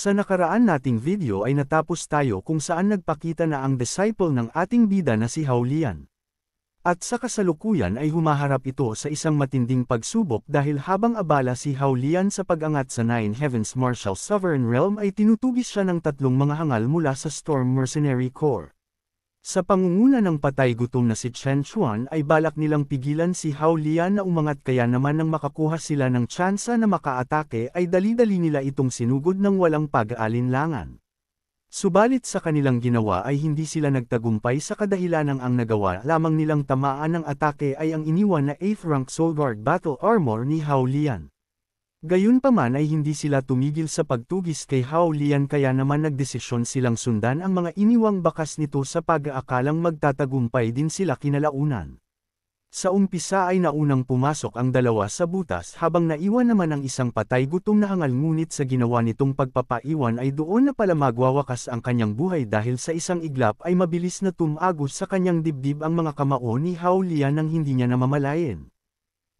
Sa nakaraan nating video ay natapos tayo kung saan nagpakita na ang disciple ng ating bida na si Haulian. At sa kasalukuyan ay humaharap ito sa isang matinding pagsubok dahil habang abala si Haulian sa pag-angat sa Nine Heavens Martial Sovereign Realm ay tinutugis siya ng tatlong mga hangal mula sa Storm Mercenary Corps. Sa pangunguna ng patay gutom na si Chen Chuan ay balak nilang pigilan si Hao Lian na umangat kaya naman nang makakuha sila ng tsansa na makaatake ay dali-dali nila itong sinugod ng walang pag-aalinlangan. Subalit sa kanilang ginawa ay hindi sila nagtagumpay sa kadahilanang ang nagawa lamang nilang tamaan ng atake ay ang iniwan na 8th rank Soul Guard Battle Armor ni Hao Lian. Gayunpaman ay hindi sila tumigil sa pagtugis kay Hao Lian kaya naman nagdesisyon silang sundan ang mga iniwang bakas nito sa pag-aakalang magtatagumpay din sila kinalaunan. Sa umpisa ay naunang pumasok ang dalawa sa butas habang naiwan naman ang isang patay gutom na hangal ngunit sa ginawa nitong pagpapaiwan ay doon na pala magwawakas ang kanyang buhay dahil sa isang iglap ay mabilis na tumagos sa kanyang dibdib ang mga kamao ni Hao Lian nang hindi niya namamalayan.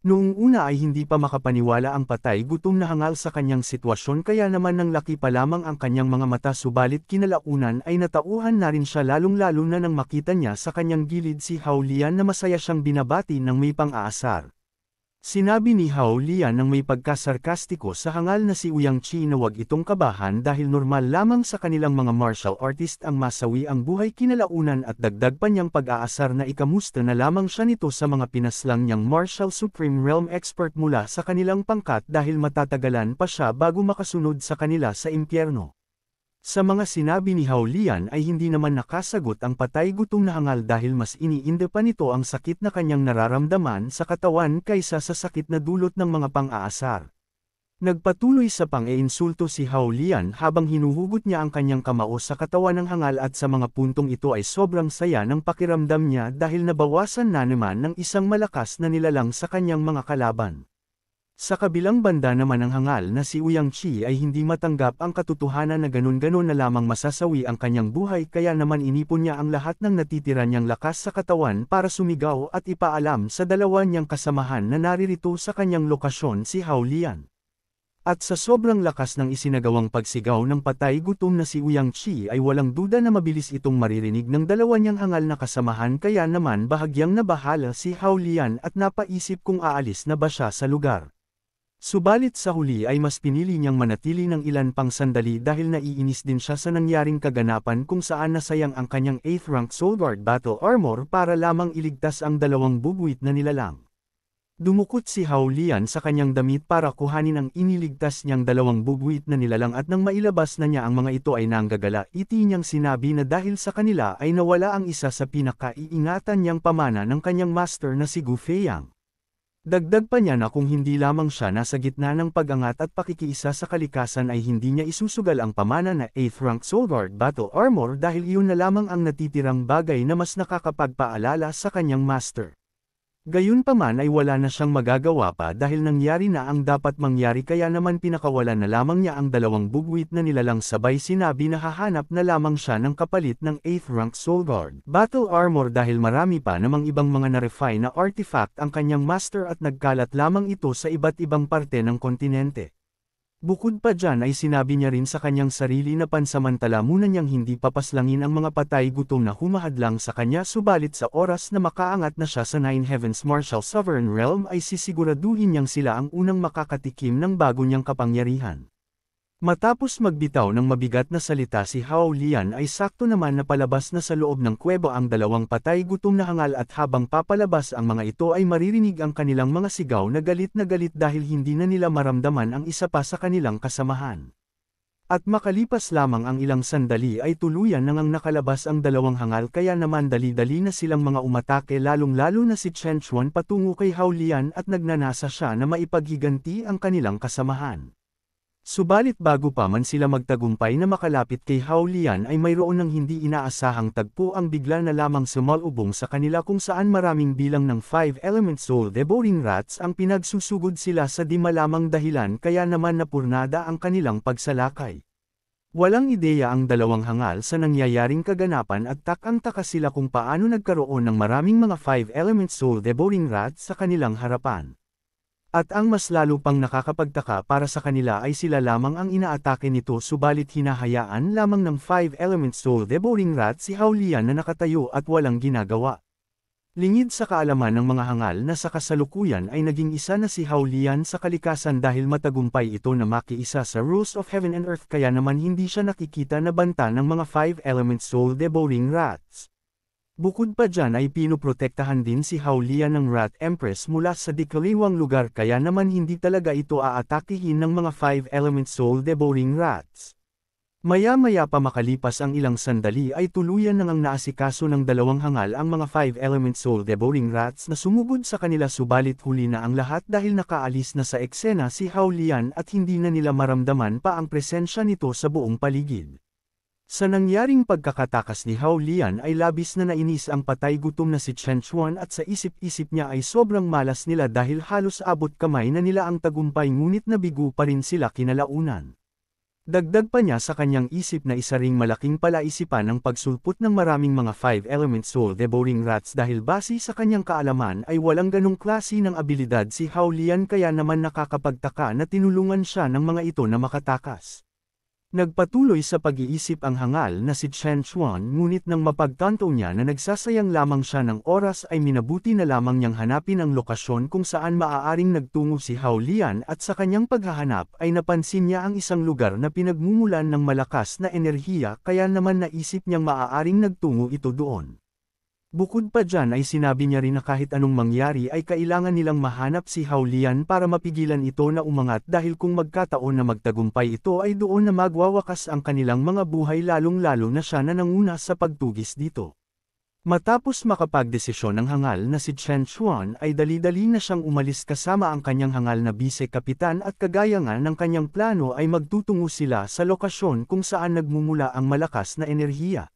Noong una ay hindi pa makapaniwala ang patay gutom na hangal sa kanyang sitwasyon kaya naman nang laki pa lamang ang kanyang mga mata subalit kinalaunan ay natauhan na rin siya lalong-lalo na nang makita niya sa kanyang gilid si Haulian na masaya siyang binabati ng may pang-aasar. Sinabi ni Hao Lian ng may pagkasarkastiko sa hangal na si Uyang Chi na wag itong kabahan dahil normal lamang sa kanilang mga martial artist ang masawi ang buhay kinalaunan at dagdag pa niyang pag-aasar na ikamusta na lamang siya nito sa mga pinaslang niyang martial supreme realm expert mula sa kanilang pangkat dahil matatagalan pa siya bago makasunod sa kanila sa impyerno. Sa mga sinabi ni Haulian ay hindi naman nakasagot ang patay gutom na hangal dahil mas iniinda pa nito ang sakit na kanyang nararamdaman sa katawan kaysa sa sakit na dulot ng mga pang-aasar. Nagpatuloy sa pang-einsulto si Haulian habang hinuhugot niya ang kanyang kamao sa katawan ng hangal at sa mga puntong ito ay sobrang saya ng pakiramdam niya dahil nabawasan na naman ng isang malakas na nilalang sa kanyang mga kalaban. Sa kabilang banda naman ang hangal na si Uyang Chi ay hindi matanggap ang katotohanan na ganun-ganun na lamang masasawi ang kanyang buhay kaya naman inipon niya ang lahat ng natitira niyang lakas sa katawan para sumigaw at ipaalam sa dalawa niyang kasamahan na naririto sa kanyang lokasyon si Hao Lian. At sa sobrang lakas ng isinagawang pagsigaw ng patay gutom na si Uyang Chi ay walang duda na mabilis itong maririnig ng dalawa niyang hangal na kasamahan kaya naman bahagyang nabahala si Hao Lian at napaisip kung aalis na ba siya sa lugar. Subalit sa huli ay mas pinili niyang manatili ng ilan pang sandali dahil naiinis din siya sa nangyaring kaganapan kung saan nasayang ang kanyang 8th rank Soulguard Battle Armor para lamang iligtas ang dalawang bubuit na nilalang. Dumukot si Hao sa kanyang damit para kuhanin ang iniligtas niyang dalawang bubuit na nilalang at nang mailabas na niya ang mga ito ay nanggagala, iti niyang sinabi na dahil sa kanila ay nawala ang isa sa pinakaiingatan niyang pamana ng kanyang master na si Gu Feiyang. Dagdag pa niya na kung hindi lamang siya nasa gitna ng pag-angat at pakikiisa sa kalikasan ay hindi niya isusugal ang pamana na 8th rank Soulguard Battle Armor dahil iyon na lamang ang natitirang bagay na mas nakakapagpaalala sa kanyang master. Gayunpaman ay wala na siyang magagawa pa dahil nangyari na ang dapat mangyari kaya naman pinakawalan na lamang niya ang dalawang bugwit na nilalang sabay sinabi na hahanap na lamang siya ng kapalit ng 8th rank soul guard. Battle armor dahil marami pa namang ibang mga na-refine na artifact ang kanyang master at nagkalat lamang ito sa iba't ibang parte ng kontinente. Bukod pa dyan ay sinabi niya rin sa kanyang sarili na pansamantala muna niyang hindi papaslangin ang mga patay gutom na humahadlang sa kanya subalit sa oras na makaangat na siya sa Nine Heavens Martial Sovereign Realm ay sisiguraduhin niyang sila ang unang makakatikim ng bago niyang kapangyarihan. Matapos magbitaw ng mabigat na salita si Hao ay sakto naman na palabas na sa loob ng kuweba ang dalawang patay gutom na hangal at habang papalabas ang mga ito ay maririnig ang kanilang mga sigaw na galit na galit dahil hindi na nila maramdaman ang isa pa sa kanilang kasamahan. At makalipas lamang ang ilang sandali ay tuluyan nang nakalabas ang dalawang hangal kaya naman dali-dali na silang mga umatake lalong-lalo na si Chen Chuan patungo kay Hao at nagnanasa siya na maipaghiganti ang kanilang kasamahan. Subalit bago pa man sila magtagumpay na makalapit kay Haulian ay mayroon ng hindi inaasahang tagpo ang bigla na lamang sumalubong sa kanila kung saan maraming bilang ng 5 element soul devouring rats ang pinagsusugod sila sa di malamang dahilan kaya naman napurnada ang kanilang pagsalakay. Walang ideya ang dalawang hangal sa nangyayaring kaganapan at takang-taka sila kung paano nagkaroon ng maraming mga 5 element soul devouring rats sa kanilang harapan. At ang mas lalo pang nakakapagtaka para sa kanila ay sila lamang ang inaatake nito subalit hinahayaan lamang ng 5 element soul devouring rat si Haulian na nakatayo at walang ginagawa. Lingid sa kaalaman ng mga hangal na sa kasalukuyan ay naging isa na si Haulian sa kalikasan dahil matagumpay ito na makiisa sa rules of heaven and earth kaya naman hindi siya nakikita na banta ng mga 5 element soul devouring rats. Bukod pa dyan ay pinoprotektahan din si Haulia ng Rat Empress mula sa dikaliwang lugar kaya naman hindi talaga ito aatakihin ng mga Five Element Soul Devouring Rats. Maya-maya pa makalipas ang ilang sandali ay tuluyan nang ang naasikaso ng dalawang hangal ang mga Five Element Soul Devouring Rats na sumugod sa kanila subalit huli na ang lahat dahil nakaalis na sa eksena si Haulian at hindi na nila maramdaman pa ang presensya nito sa buong paligid. Sa nangyaring pagkakatakas ni Hao Lian ay labis na nainis ang patay gutom na si Chen Chuan at sa isip-isip niya ay sobrang malas nila dahil halos abot kamay na nila ang tagumpay ngunit nabigo pa rin sila kinalaunan. Dagdag pa niya sa kanyang isip na isa ring malaking palaisipan ang pagsulpot ng maraming mga five element soul devouring rats dahil base sa kanyang kaalaman ay walang ganong klase ng abilidad si Hao Lian kaya naman nakakapagtaka na tinulungan siya ng mga ito na makatakas. Nagpatuloy sa pag-iisip ang hangal na si Chen Chuan ngunit nang mapagtanto niya na nagsasayang lamang siya ng oras ay minabuti na lamang niyang hanapin ang lokasyon kung saan maaaring nagtungo si Hao Lian at sa kanyang paghahanap ay napansin niya ang isang lugar na pinagmumulan ng malakas na enerhiya kaya naman naisip niyang maaaring nagtungo ito doon. Bukod pa dyan ay sinabi niya rin na kahit anong mangyari ay kailangan nilang mahanap si Haulian para mapigilan ito na umangat dahil kung magkataon na magtagumpay ito ay doon na magwawakas ang kanilang mga buhay lalong-lalo na siya na nanguna sa pagtugis dito. Matapos makapagdesisyon ng hangal na si Chen Chuan ay dali-dali na siyang umalis kasama ang kanyang hangal na bise-kapitan at kagaya nga ng kanyang plano ay magtutungo sila sa lokasyon kung saan nagmumula ang malakas na enerhiya.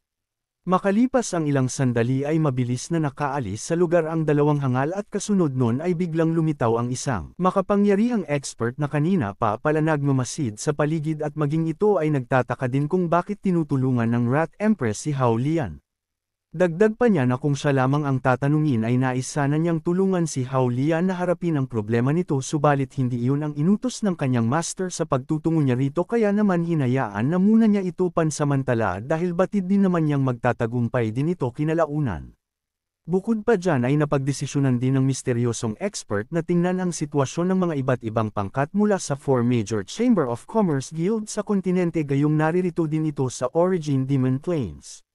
Makalipas ang ilang sandali ay mabilis na nakaalis sa lugar ang dalawang hangal at kasunod nun ay biglang lumitaw ang isang makapangyarihang expert na kanina pa pala nagmamasid sa paligid at maging ito ay nagtataka din kung bakit tinutulungan ng Rat Empress si Hao Lian. Dagdag pa niya na kung siya lamang ang tatanungin ay nais sana niyang tulungan si Haulian na harapin ang problema nito subalit hindi iyon ang inutos ng kanyang master sa pagtutungo niya rito kaya naman hinayaan na muna niya ito pansamantala dahil batid din naman niyang magtatagumpay din ito kinalaunan. Bukod pa dyan ay napagdesisyonan din ng misteryosong expert na tingnan ang sitwasyon ng mga iba't ibang pangkat mula sa four major Chamber of Commerce Guild sa kontinente gayong naririto din ito sa Origin Demon Plains.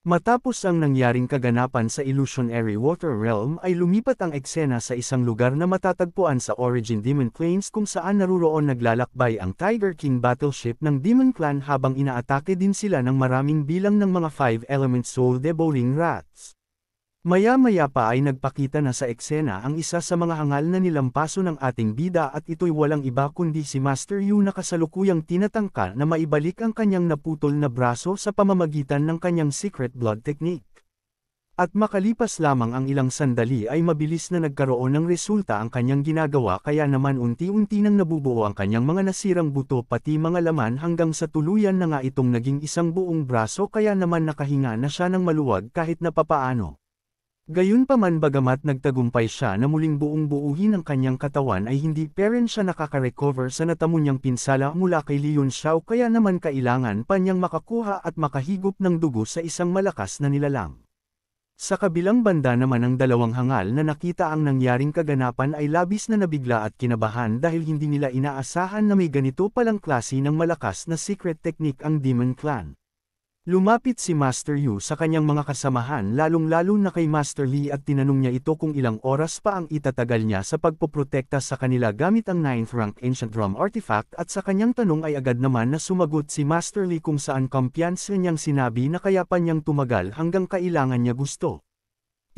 Matapos ang nangyaring kaganapan sa Illusionary Water Realm ay lumipat ang eksena sa isang lugar na matatagpuan sa Origin Demon Plains kung saan naruroon naglalakbay ang Tiger King battleship ng Demon Clan habang inaatake din sila ng maraming bilang ng mga Five Element Soul Devouring Rats. Maya-maya pa ay nagpakita na sa eksena ang isa sa mga hangal na nilampaso ng ating bida at ito'y walang iba kundi si Master Yu na kasalukuyang tinatangka na maibalik ang kanyang naputol na braso sa pamamagitan ng kanyang secret blood technique. At makalipas lamang ang ilang sandali ay mabilis na nagkaroon ng resulta ang kanyang ginagawa kaya naman unti-unti nang nabubuo ang kanyang mga nasirang buto pati mga laman hanggang sa tuluyan na nga itong naging isang buong braso kaya naman nakahinga na siya ng maluwag kahit na papaano. Gayunpaman bagamat nagtagumpay siya na muling buong buuhin ang kanyang katawan ay hindi pa rin siya nakaka-recover sa natamo niyang pinsala mula kay Leon Xiao kaya naman kailangan pa niyang makakuha at makahigop ng dugo sa isang malakas na nilalang. Sa kabilang banda naman ang dalawang hangal na nakita ang nangyaring kaganapan ay labis na nabigla at kinabahan dahil hindi nila inaasahan na may ganito palang klase ng malakas na secret technique ang Demon Clan. Lumapit si Master Yu sa kanyang mga kasamahan lalong-lalo na kay Master Lee at tinanong niya ito kung ilang oras pa ang itatagal niya sa pagpoprotekta sa kanila gamit ang 9th rank Ancient drum Artifact at sa kanyang tanong ay agad naman na sumagot si Master Lee kung saan kumpiyansa niyang sinabi na kaya pa niyang tumagal hanggang kailangan niya gusto.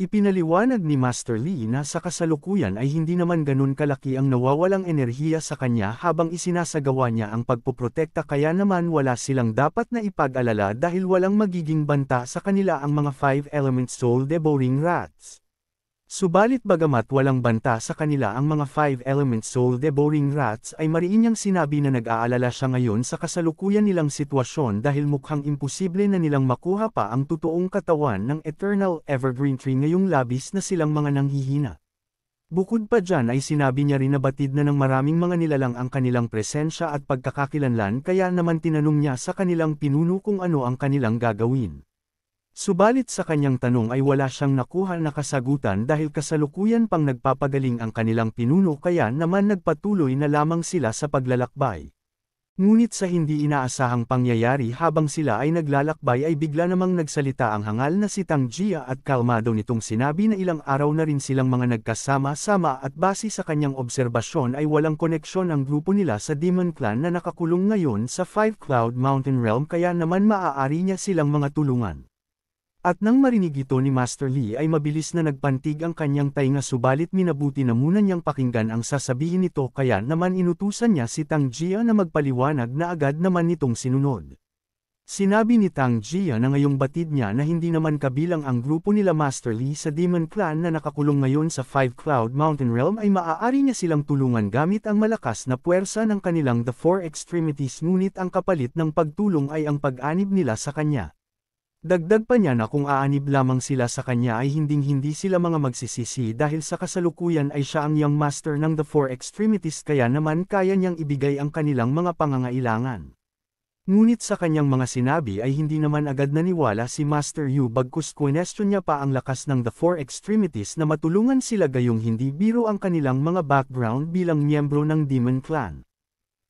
Ipinaliwanag ni Master Lee na sa kasalukuyan ay hindi naman ganun kalaki ang nawawalang enerhiya sa kanya habang isinasagawa niya ang pagpoprotekta kaya naman wala silang dapat na ipag-alala dahil walang magiging banta sa kanila ang mga 5 element soul devouring rats. Subalit bagamat walang banta sa kanila ang mga five-element soul-devouring rats ay mariin niyang sinabi na nag-aalala siya ngayon sa kasalukuyan nilang sitwasyon dahil mukhang imposible na nilang makuha pa ang totoong katawan ng Eternal Evergreen Tree ngayong labis na silang mga nanghihina. Bukod pa dyan ay sinabi niya rin na batid na ng maraming mga nilalang ang kanilang presensya at pagkakakilanlan kaya naman tinanong niya sa kanilang pinuno kung ano ang kanilang gagawin. Subalit sa kanyang tanong ay wala siyang nakuha na kasagutan dahil kasalukuyan pang nagpapagaling ang kanilang pinuno kaya naman nagpatuloy na lamang sila sa paglalakbay. Ngunit sa hindi inaasahang pangyayari habang sila ay naglalakbay ay bigla namang nagsalita ang hangal na si Tang Jia at kalmado nitong sinabi na ilang araw na rin silang mga nagkasama-sama at base sa kanyang obserbasyon ay walang koneksyon ang grupo nila sa Demon Clan na nakakulong ngayon sa Five Cloud Mountain Realm kaya naman maaari niya silang mga tulungan. At nang marinig ito ni Master Lee ay mabilis na nagpantig ang kanyang tainga subalit minabuti na muna niyang pakinggan ang sasabihin nito kaya naman inutusan niya si Tang Jia na magpaliwanag na agad naman nitong sinunod. Sinabi ni Tang Jia na ngayong batid niya na hindi naman kabilang ang grupo nila Master Lee sa Demon Clan na nakakulong ngayon sa Five Cloud Mountain Realm ay maaari niya silang tulungan gamit ang malakas na puwersa ng kanilang The Four Extremities ngunit ang kapalit ng pagtulong ay ang pag-anib nila sa kanya. Dagdag pa niya na kung aanib lamang sila sa kanya ay hinding-hindi sila mga magsisisi dahil sa kasalukuyan ay siya ang young master ng The Four Extremities kaya naman kaya niyang ibigay ang kanilang mga pangangailangan. Ngunit sa kanyang mga sinabi ay hindi naman agad naniwala si Master Yu bagkus kwinestyon niya pa ang lakas ng The Four Extremities na matulungan sila gayong hindi biro ang kanilang mga background bilang miyembro ng Demon Clan.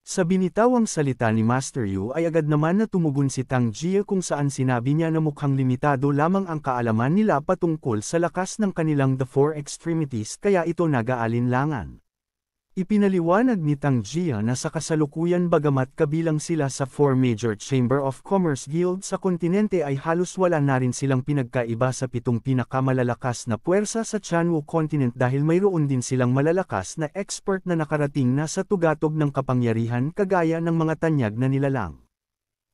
Sa binitawang salita ni Master Yu ay agad naman na tumugon si Tang Jia kung saan sinabi niya na mukhang limitado lamang ang kaalaman nila patungkol sa lakas ng kanilang The Four Extremities kaya ito nag-aalinlangan. Ipinaliwanag ni Tang Jia na sa kasalukuyan bagamat kabilang sila sa four major Chamber of Commerce Guild sa kontinente ay halos wala na rin silang pinagkaiba sa pitong pinakamalalakas na puwersa sa Chanwu Continent dahil mayroon din silang malalakas na expert na nakarating na sa tugatog ng kapangyarihan kagaya ng mga tanyag na nilalang.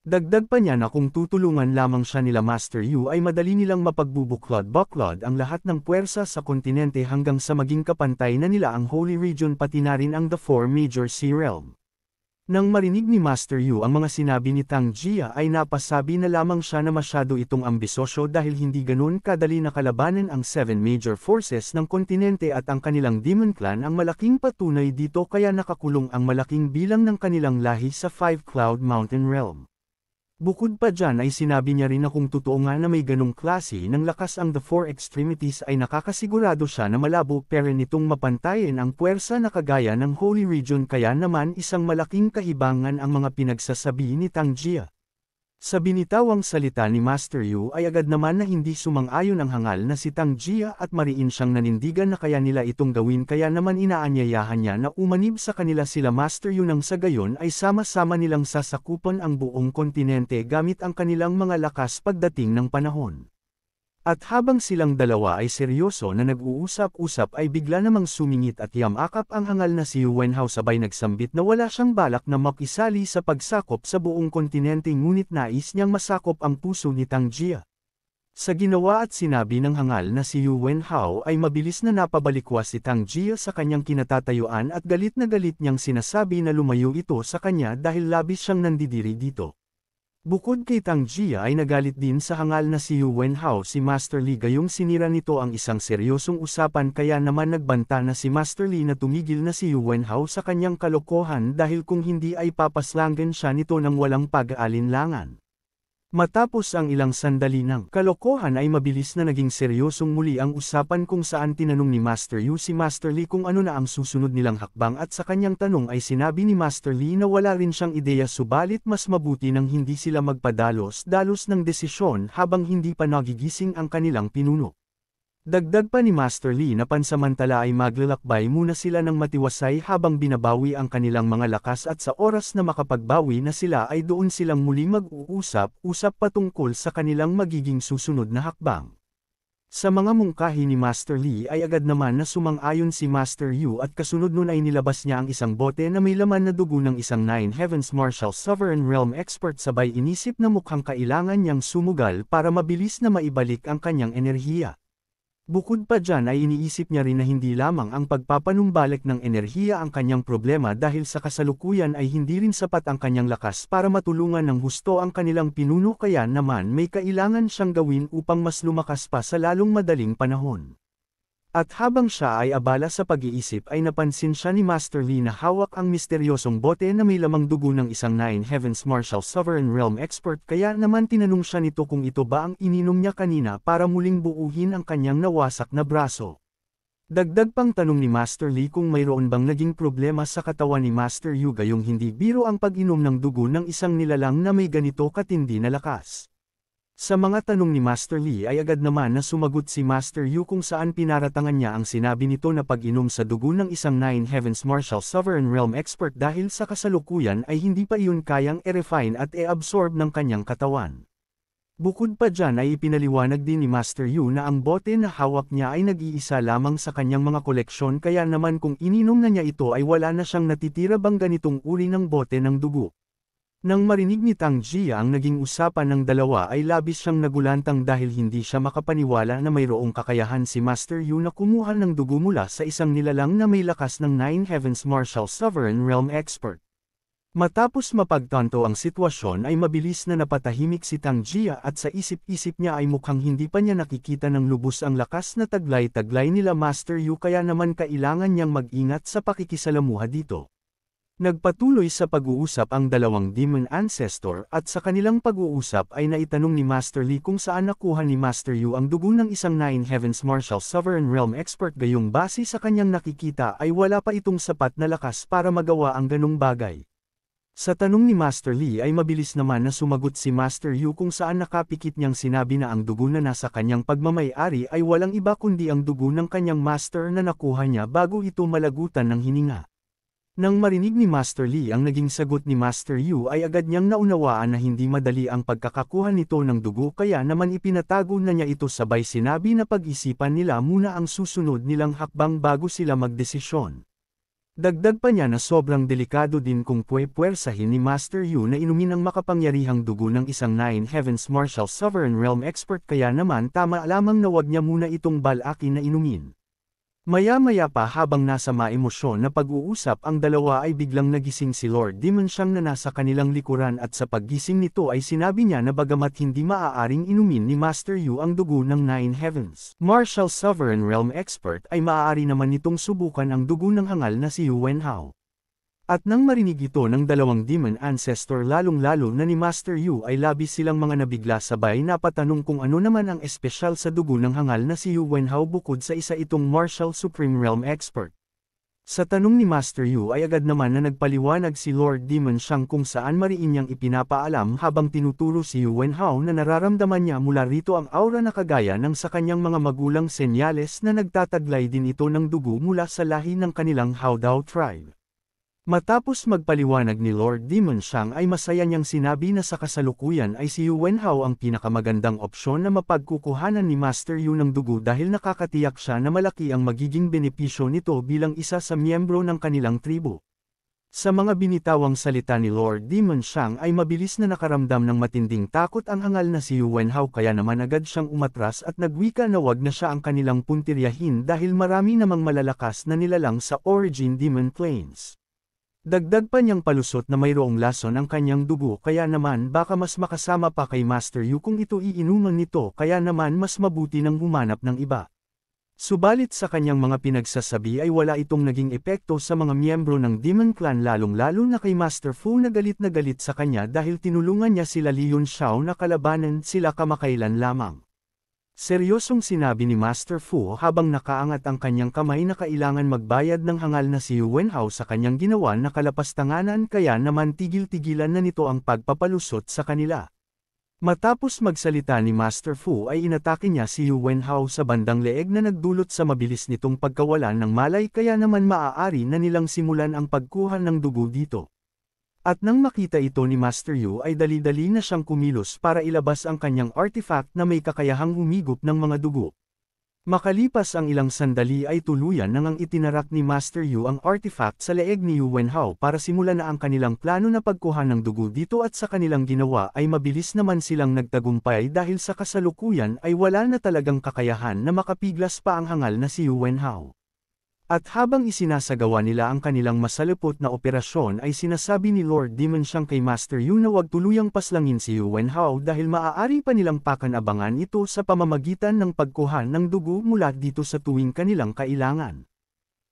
Dagdag pa niya na kung tutulungan lamang siya nila Master Yu ay madali nilang mapagbubuklod-baklod ang lahat ng puwersa sa kontinente hanggang sa maging kapantay na nila ang Holy Region pati na rin ang The Four Major Sea Realm. Nang marinig ni Master Yu ang mga sinabi ni Tang Jia ay napasabi na lamang siya na masyado itong ambisosyo dahil hindi ganun kadali nakalabanan ang Seven Major Forces ng kontinente at ang kanilang Demon Clan ang malaking patunay dito kaya nakakulong ang malaking bilang ng kanilang lahi sa Five Cloud Mountain Realm. Bukod pa dyan ay sinabi niya rin na kung totoo nga na may ganong klase ng lakas ang The Four Extremities ay nakakasigurado siya na malabo pero nitong mapantayin ang puwersa na kagaya ng Holy Region kaya naman isang malaking kahibangan ang mga pinagsasabi ni Tang Jia. Sa binitawang salita ni Master Yu ay agad naman na hindi sumang-ayon ang hangal na si Tang Jia at mariin siyang nanindigan na kaya nila itong gawin kaya naman inaanyayahan niya na umanib sa kanila sila Master Yu nang sa gayon ay sama-sama nilang sasakupan ang buong kontinente gamit ang kanilang mga lakas pagdating ng panahon. At habang silang dalawa ay seryoso na nag-uusap-usap ay bigla namang sumingit at yamakap ang hangal na si Wenhouse sabay nagsambit na wala siyang balak na makisali sa pagsakop sa buong kontinente ngunit nais niyang masakop ang puso ni Tang Jia. Sa ginawa at sinabi ng hangal na si Yu Wenhao ay mabilis na napabalikwas si Tang Jia sa kanyang kinatatayuan at galit na galit niyang sinasabi na lumayo ito sa kanya dahil labis siyang nandidiri dito. Bukod kay Tang Jia ay nagalit din sa hangal na si Yu Wenhao si Master Li gayong sinira nito ang isang seryosong usapan kaya naman nagbanta na si Master Li na tumigil na si Yu Wenhao sa kanyang kalokohan dahil kung hindi ay papaslanggan siya nito ng walang pag-aalinlangan. Matapos ang ilang sandali ng kalokohan ay mabilis na naging seryosong muli ang usapan kung saan tinanong ni Master Yu si Master Lee kung ano na ang susunod nilang hakbang at sa kanyang tanong ay sinabi ni Master Lee na wala rin siyang ideya subalit mas mabuti nang hindi sila magpadalos-dalos ng desisyon habang hindi pa nagigising ang kanilang pinuno. Dagdag pa ni Master Lee na pansamantala ay maglalakbay muna sila ng matiwasay habang binabawi ang kanilang mga lakas at sa oras na makapagbawi na sila ay doon silang muli mag-uusap-usap patungkol sa kanilang magiging susunod na hakbang. Sa mga mungkahi ni Master Lee ay agad naman na sumang-ayon si Master Yu at kasunod nun ay nilabas niya ang isang bote na may laman na dugo ng isang Nine Heavens Martial Sovereign Realm Expert sabay inisip na mukhang kailangan niyang sumugal para mabilis na maibalik ang kanyang enerhiya. Bukod pa dyan ay iniisip niya rin na hindi lamang ang pagpapanumbalik ng enerhiya ang kanyang problema dahil sa kasalukuyan ay hindi rin sapat ang kanyang lakas para matulungan ng husto ang kanilang pinuno kaya naman may kailangan siyang gawin upang mas lumakas pa sa lalong madaling panahon. At habang siya ay abala sa pag-iisip ay napansin siya ni Master Lee na hawak ang misteryosong bote na may lamang dugo ng isang Nine Heavens Martial Sovereign Realm expert kaya naman tinanong siya nito kung ito ba ang ininom niya kanina para muling buuhin ang kanyang nawasak na braso. Dagdag pang tanong ni Master Lee kung mayroon bang naging problema sa katawan ni Master Yuga yung hindi biro ang pag-inom ng dugo ng isang nilalang na may ganito katindi na lakas. Sa mga tanong ni Master Lee ay agad naman na sumagot si Master Yu kung saan pinaratangan niya ang sinabi nito na pag-inom sa dugo ng isang Nine Heavens Martial Sovereign Realm expert dahil sa kasalukuyan ay hindi pa iyon kayang e-refine at e-absorb ng kanyang katawan. Bukod pa dyan ay ipinaliwanag din ni Master Yu na ang bote na hawak niya ay nag-iisa lamang sa kanyang mga koleksyon kaya naman kung ininom na niya ito ay wala na siyang natitira bang ganitong uri ng bote ng dugo. Nang marinig ni Tang Jia ang naging usapan ng dalawa ay labis siyang nagulantang dahil hindi siya makapaniwala na mayroong kakayahan si Master Yu na kumuha ng dugo mula sa isang nilalang na may lakas ng Nine Heavens Martial Sovereign Realm Expert. Matapos mapagtanto ang sitwasyon ay mabilis na napatahimik si Tang Jia at sa isip-isip niya ay mukhang hindi pa niya nakikita ng lubos ang lakas na taglay-taglay nila Master Yu kaya naman kailangan niyang mag-ingat sa pakikisalamuha dito. Nagpatuloy sa pag-uusap ang dalawang demon ancestor at sa kanilang pag-uusap ay naitanong ni Master Li kung saan nakuha ni Master Yu ang dugo ng isang Nine Heavens Martial Sovereign Realm expert gayong base sa kanyang nakikita ay wala pa itong sapat na lakas para magawa ang ganong bagay. Sa tanong ni Master Li ay mabilis naman na sumagot si Master Yu kung saan nakapikit niyang sinabi na ang dugo na nasa kanyang pagmamayari ay walang iba kundi ang dugo ng kanyang master na nakuha niya bago ito malagutan ng hininga. Nang marinig ni Master Li ang naging sagot ni Master Yu ay agad niyang naunawaan na hindi madali ang pagkakakuha nito ng dugo kaya naman ipinatago na niya ito sabay sinabi na pag-isipan nila muna ang susunod nilang hakbang bago sila magdesisyon. Dagdag pa niya na sobrang delikado din kung puwe-puwersahin ni Master Yu na inumin ang makapangyarihang dugo ng isang Nine Heavens Martial Sovereign Realm Expert kaya naman tama lamang na wag niya muna itong balakin na inumin. Maya-maya pa habang nasa maemosyon na pag-uusap ang dalawa ay biglang nagising si Lord Demon siyang na nasa kanilang likuran at sa paggising nito ay sinabi niya na bagamat hindi maaaring inumin ni Master Yu ang dugo ng Nine Heavens. Martial Sovereign Realm Expert ay maaari naman nitong subukan ang dugo ng hangal na si Yu Wenhao. At nang marinig ito ng dalawang demon ancestor lalong-lalo na ni Master Yu ay labi silang mga nabigla sabay napatanong kung ano naman ang espesyal sa dugo ng hangal na si Yu Wenhao bukod sa isa itong martial supreme realm expert. Sa tanong ni Master Yu ay agad naman na nagpaliwanag si Lord Demon Shang kung saan mariin niyang ipinapaalam habang tinuturo si Yu Wenhao na nararamdaman niya mula rito ang aura na kagaya ng sa kanyang mga magulang senyales na nagtataglay din ito ng dugo mula sa lahi ng kanilang Haodao tribe. Matapos magpaliwanag ni Lord Demon Shang ay masaya niyang sinabi na sa kasalukuyan ay si Yu Wenhao ang pinakamagandang opsyon na mapagkukuhanan ni Master Yu ng dugo dahil nakakatiyak siya na malaki ang magiging benepisyo nito bilang isa sa miyembro ng kanilang tribo. Sa mga binitawang salita ni Lord Demon Shang ay mabilis na nakaramdam ng matinding takot ang hangal na si Yu Wenhao kaya naman agad siyang umatras at nagwika na wag na siya ang kanilang puntiryahin dahil marami namang malalakas na nilalang sa Origin Demon Plains. Dagdag pa niyang palusot na mayroong lason ang kanyang dugo kaya naman baka mas makasama pa kay Master Yu kung ito iinuman nito kaya naman mas mabuti nang humanap ng iba. Subalit sa kanyang mga pinagsasabi ay wala itong naging epekto sa mga miyembro ng Demon Clan lalong-lalo na kay Master Fu na galit na galit sa kanya dahil tinulungan niya sila Leon Xiao na kalabanan sila kamakailan lamang. Seryosong sinabi ni Master Fu habang nakaangat ang kanyang kamay na kailangan magbayad ng hangal na si Yuen Hao sa kanyang ginawa na kalapastanganan kaya naman tigil-tigilan na nito ang pagpapalusot sa kanila. Matapos magsalita ni Master Fu ay inatake niya si Yuen Hao sa bandang leeg na nagdulot sa mabilis nitong pagkawalan ng malay kaya naman maaari na nilang simulan ang pagkuha ng dugo dito. At nang makita ito ni Master Yu ay dali-dali na siyang kumilos para ilabas ang kanyang artifact na may kakayahang humigop ng mga dugo. Makalipas ang ilang sandali ay tuluyan nang ang itinarak ni Master Yu ang artifact sa leeg ni Yu Wenhao para simula na ang kanilang plano na pagkuha ng dugo dito at sa kanilang ginawa ay mabilis naman silang nagtagumpay dahil sa kasalukuyan ay wala na talagang kakayahan na makapiglas pa ang hangal na si Yu Wenhao. At habang isinasagawa nila ang kanilang masalupot na operasyon ay sinasabi ni Lord Demon siyang kay Master Yu na huwag tuluyang paslangin si Yuan Hao dahil maaari pa nilang pakanabangan ito sa pamamagitan ng pagkuhan ng dugo mula dito sa tuwing kanilang kailangan.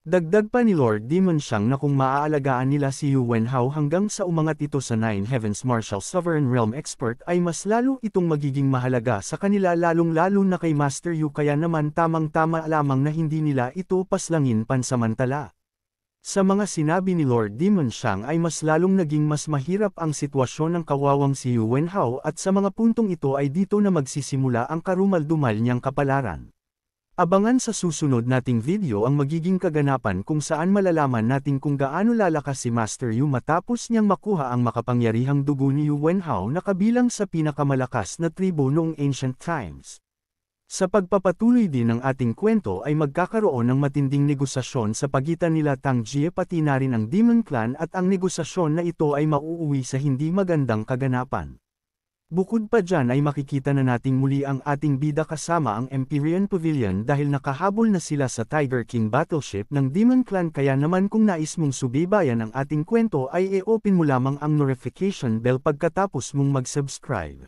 Dagdag pa ni Lord Demon Shang na kung maaalagaan nila si Yu Wenhao hanggang sa umangat ito sa Nine Heavens Martial Sovereign Realm Expert ay mas lalo itong magiging mahalaga sa kanila lalong-lalo na kay Master Yu kaya naman tamang-tama lamang na hindi nila ito paslangin pansamantala. Sa mga sinabi ni Lord Demon Shang ay mas lalong naging mas mahirap ang sitwasyon ng kawawang si Yu Wenhao at sa mga puntong ito ay dito na magsisimula ang karumaldumal niyang kapalaran. Abangan sa susunod nating video ang magiging kaganapan kung saan malalaman natin kung gaano lalakas si Master Yu matapos niyang makuha ang makapangyarihang dugo ni Yu Wenhao na kabilang sa pinakamalakas na tribo noong ancient times. Sa pagpapatuloy din ng ating kwento ay magkakaroon ng matinding negosasyon sa pagitan nila Tang Jie pati na rin ang Demon Clan at ang negosasyon na ito ay mauuwi sa hindi magandang kaganapan. Bukod pa dyan ay makikita na nating muli ang ating bida kasama ang Empyrean Pavilion dahil nakahabol na sila sa Tiger King Battleship ng Demon Clan kaya naman kung nais mong subibayan ang ating kwento ay e-open mo lamang ang notification bell pagkatapos mong mag-subscribe.